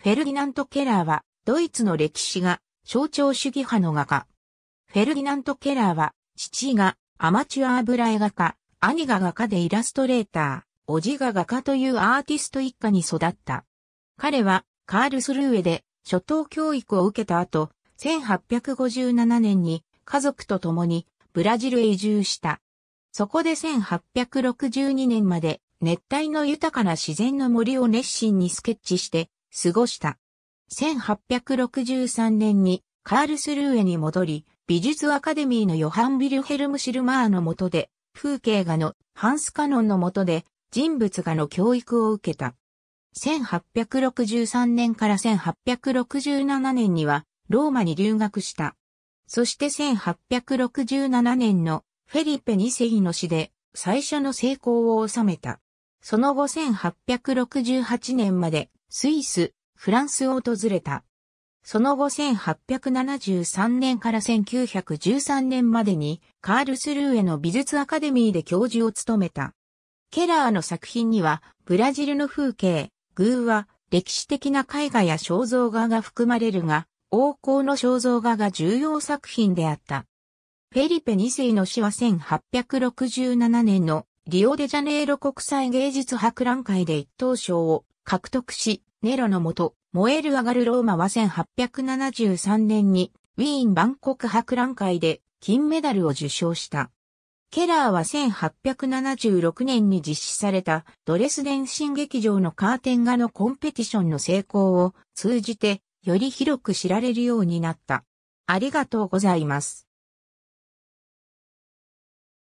フェルディナント・ケラーは、ドイツの歴史が、象徴主義派の画家。フェルディナント・ケラーは、父がアマチュア油絵画家、兄が画家でイラストレーター、叔父が画家というアーティスト一家に育った。彼は、カールスルーエで、初等教育を受けた後、1857年に家族と共にブラジルへ移住した。そこで1862年まで熱帯の豊かな自然の森を熱心にスケッチして過ごした。1863年にカールスルーエに戻り、美術アカデミーのヨハン・ビルヘルム・シルマーの下で、風景画のハンス・カノンの下で、人物画の教育を受けた。1863年から1867年には、ローマに留学した。そして1867年のフェリペ2世の死で最初の成功を収めた。その後1868年までスイス、フランスを訪れた。その後1873年から1913年までにカールスルーへの美術アカデミーで教授を務めた。ケラーの作品にはブラジルの風景、偶話、歴史的な絵画や肖像画が含まれるが、王侯の肖像画が重要作品であった。フェリペ2世の死は1867年のリオデジャネイロ国際芸術博覧会で一等賞を獲得し、ネロのもと、燃える上がるローマは1873年に、ウィーン万国博覧会で金メダルを受賞した。ケラーは1876年に実施されたドレスデン新劇場のカーテン画のコンペティションの成功を通じてより広く知られるようになった。ありがとうございます。